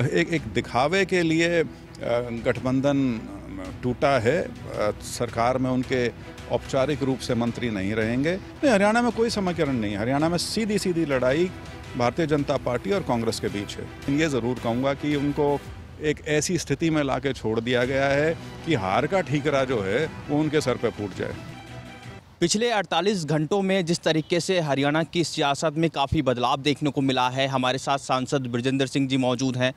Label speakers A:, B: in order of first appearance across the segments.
A: एक एक दिखावे के लिए गठबंधन टूटा है सरकार में उनके औपचारिक रूप से मंत्री नहीं रहेंगे नहीं हरियाणा में कोई समीकरण नहीं हरियाणा में सीधी सीधी लड़ाई भारतीय जनता पार्टी और कांग्रेस के बीच है ये ज़रूर कहूँगा कि उनको एक ऐसी स्थिति में ला छोड़ दिया गया है कि हार का ठीकरा जो है वो उनके सर पर फूट जाए पिछले 48 घंटों में जिस तरीके से हरियाणा
B: की सियासत में काफ़ी बदलाव देखने को मिला है हमारे साथ सांसद ब्रजेंद्र सिंह जी मौजूद हैं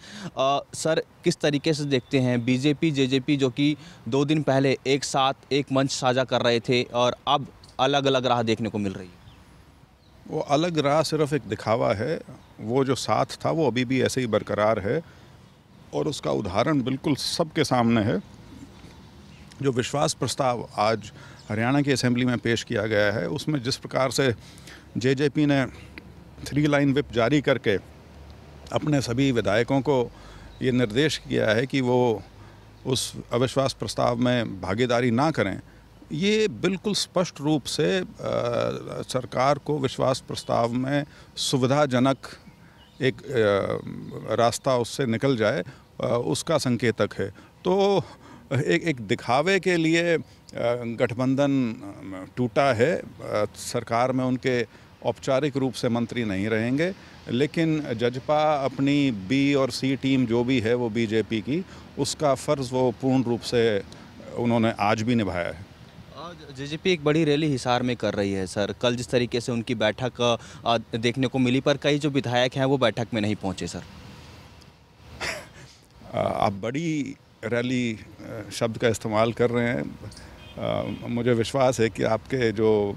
B: सर किस तरीके से देखते हैं बीजेपी जेजेपी जो कि दो दिन पहले एक साथ एक मंच साझा कर रहे थे और अब अलग अलग राह देखने को मिल रही है
A: वो अलग राह सिर्फ एक दिखावा है वो जो साथ था वो अभी भी ऐसे ही बरकरार है और उसका उदाहरण बिल्कुल सबके सामने है जो विश्वास प्रस्ताव आज हरियाणा की असेंबली में पेश किया गया है उसमें जिस प्रकार से जेजेपी ने थ्री लाइन विप जारी करके अपने सभी विधायकों को ये निर्देश किया है कि वो उस अविश्वास प्रस्ताव में भागीदारी ना करें ये बिल्कुल स्पष्ट रूप से आ, सरकार को विश्वास प्रस्ताव में सुविधाजनक एक आ, रास्ता उससे निकल जाए आ, उसका संकेतक है तो एक एक दिखावे के लिए गठबंधन टूटा है सरकार में उनके औपचारिक रूप से मंत्री नहीं रहेंगे लेकिन जजपा अपनी बी और सी टीम जो भी है वो बीजेपी की उसका फ़र्ज़ वो पूर्ण रूप से उन्होंने आज भी निभाया है
B: जेजेपी एक बड़ी रैली हिसार में कर रही है सर कल जिस तरीके से उनकी बैठक देखने को मिली पर कई जो विधायक हैं वो बैठक में नहीं पहुंचे सर
A: आप बड़ी रैली uh, शब्द का इस्तेमाल कर रहे हैं uh, मुझे विश्वास है कि आपके जो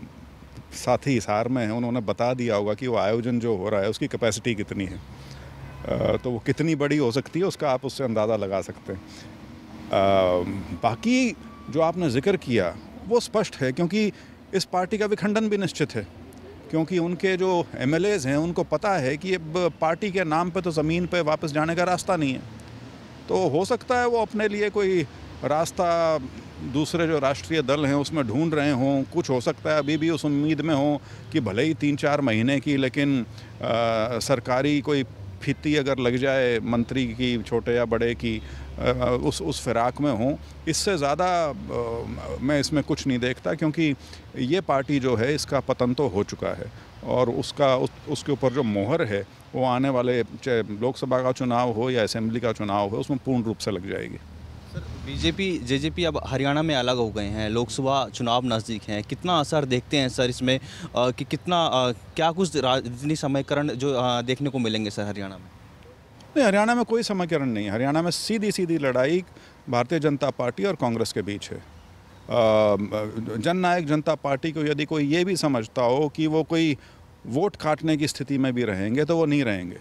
A: साथी हिसार में हैं उन्होंने बता दिया होगा कि वो आयोजन जो हो रहा है उसकी कैपेसिटी कितनी है uh, तो वो कितनी बड़ी हो सकती है उसका आप उससे अंदाज़ा लगा सकते हैं बाकी जो आपने जिक्र किया वो स्पष्ट है क्योंकि इस पार्टी का विखंडन भी निश्चित है क्योंकि उनके जो एम हैं उनको पता है कि अब पार्टी के नाम पर तो ज़मीन पर वापस जाने का रास्ता नहीं है तो हो सकता है वो अपने लिए कोई रास्ता दूसरे जो राष्ट्रीय दल हैं उसमें ढूंढ रहे हों कुछ हो सकता है अभी भी उस उम्मीद में हों कि भले ही तीन चार महीने की लेकिन आ, सरकारी कोई फिति अगर लग जाए मंत्री की छोटे या बड़े की उस उस फिराक में हों इससे ज़्यादा मैं इसमें कुछ नहीं देखता क्योंकि ये पार्टी जो है इसका पतन तो हो चुका है और उसका उस, उसके ऊपर जो मोहर है वो आने वाले चाहे लोकसभा का चुनाव हो या असेंबली का चुनाव हो उसमें पूर्ण रूप से लग जाएगी
B: सर बीजेपी जेजेपी अब हरियाणा में अलग हो गए हैं लोकसभा चुनाव नज़दीक हैं कितना असर देखते हैं सर इसमें आ, कि कितना आ, क्या कुछ राजनीति समीकरण जो आ, देखने को मिलेंगे सर हरियाणा में
A: नहीं हरियाणा में कोई समीकरण नहीं हरियाणा में सीधी सीधी लड़ाई भारतीय जनता पार्टी और कांग्रेस के बीच है जननायक जनता पार्टी को यदि कोई ये भी समझता हो कि वो कोई वोट काटने की स्थिति में भी रहेंगे तो वो नहीं रहेंगे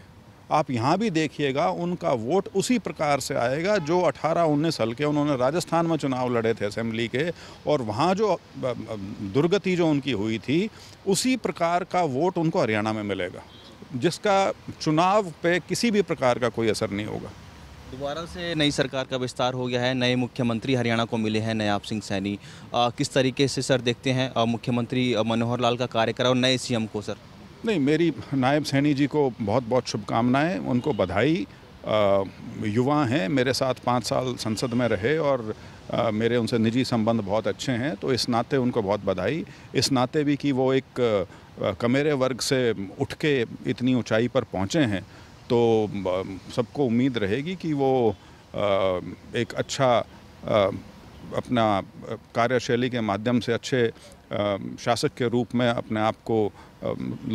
A: आप यहाँ भी देखिएगा उनका वोट उसी प्रकार से आएगा जो 18-19 साल के उन्होंने राजस्थान में चुनाव लड़े थे असेंबली के और वहाँ जो दुर्गति जो उनकी हुई थी उसी प्रकार का वोट उनको हरियाणा में मिलेगा जिसका चुनाव पे किसी भी प्रकार का कोई असर नहीं होगा
B: दोबारा से नई सरकार का विस्तार हो गया है नए मुख्यमंत्री हरियाणा को मिले हैं नयाब सिंह सैनी किस तरीके से सर देखते हैं मुख्यमंत्री मनोहर लाल का कार्यक्रम और नए सीएम को सर
A: नहीं मेरी नायब सैनी जी को बहुत बहुत शुभकामनाएं उनको बधाई आ, युवा हैं मेरे साथ पाँच साल संसद में रहे और आ, मेरे उनसे निजी संबंध बहुत अच्छे हैं तो इस नाते उनको बहुत बधाई इस नाते भी कि वो एक आ, कमेरे वर्ग से उठ के इतनी ऊंचाई पर पहुँचे हैं तो सबको उम्मीद रहेगी कि वो एक अच्छा अपना कार्यशैली के माध्यम से अच्छे शासक के रूप में अपने आप को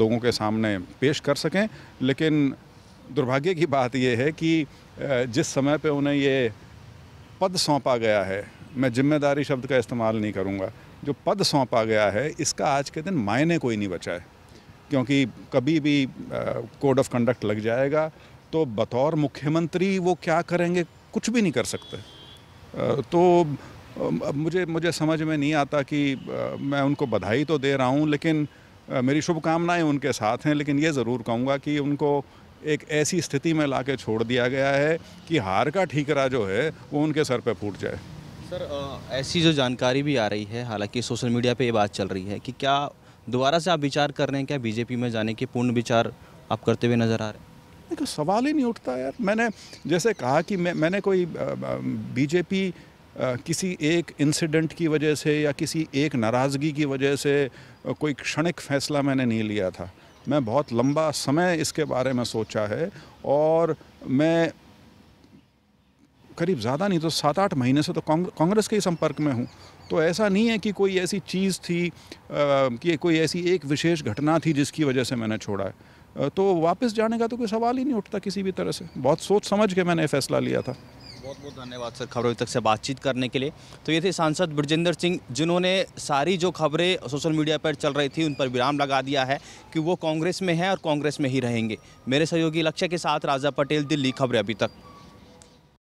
A: लोगों के सामने पेश कर सकें लेकिन दुर्भाग्य की बात यह है कि जिस समय पे उन्हें ये पद सौंपा गया है मैं जिम्मेदारी शब्द का इस्तेमाल नहीं करूँगा जो पद सौंपा गया है इसका आज के दिन मायने कोई नहीं बचा है क्योंकि कभी भी कोड ऑफ कंडक्ट लग जाएगा तो बतौर मुख्यमंत्री वो क्या करेंगे कुछ भी नहीं कर सकते तो मुझे मुझे समझ में नहीं आता कि मैं उनको बधाई तो दे रहा हूँ लेकिन मेरी शुभकामनाएं उनके साथ हैं लेकिन ये ज़रूर कहूँगा कि उनको एक ऐसी स्थिति में ला के छोड़ दिया गया है कि हार का ठीकरा जो है वो उनके सर पर फूट जाए सर ऐसी जो जानकारी
B: भी आ रही है हालांकि सोशल मीडिया पे ये बात चल रही है कि क्या दोबारा से आप विचार कर रहे हैं क्या बीजेपी में जाने के पूर्ण विचार आप करते हुए नजर आ रहे हैं
A: देखो सवाल ही नहीं उठता यार मैंने जैसे कहा कि मैं मैंने कोई बीजेपी किसी एक इंसिडेंट की वजह से या किसी एक नाराज़गी की वजह से कोई क्षणिक फैसला मैंने नहीं लिया था मैं बहुत लंबा समय इसके बारे में सोचा है और मैं करीब ज़्यादा नहीं तो सात आठ महीने से तो कांग्रेस के ही संपर्क में हूँ तो ऐसा नहीं है कि कोई ऐसी चीज़ थी कि कोई ऐसी एक विशेष घटना थी जिसकी वजह से मैंने छोड़ा है तो वापस जाने का तो कोई सवाल ही नहीं उठता किसी भी तरह से बहुत सोच समझ के मैंने फैसला लिया था
B: बहुत बहुत धन्यवाद सर खबरों तक से बातचीत करने के लिए तो ये थे सांसद ब्रजेंद्र सिंह जिन्होंने सारी जो खबरें सोशल मीडिया पर चल रही थी उन पर विराम लगा दिया है कि वो कांग्रेस में हैं और कांग्रेस में ही रहेंगे मेरे सहयोगी लक्ष्य के साथ राजा पटेल दिल्ली खबरें अभी तक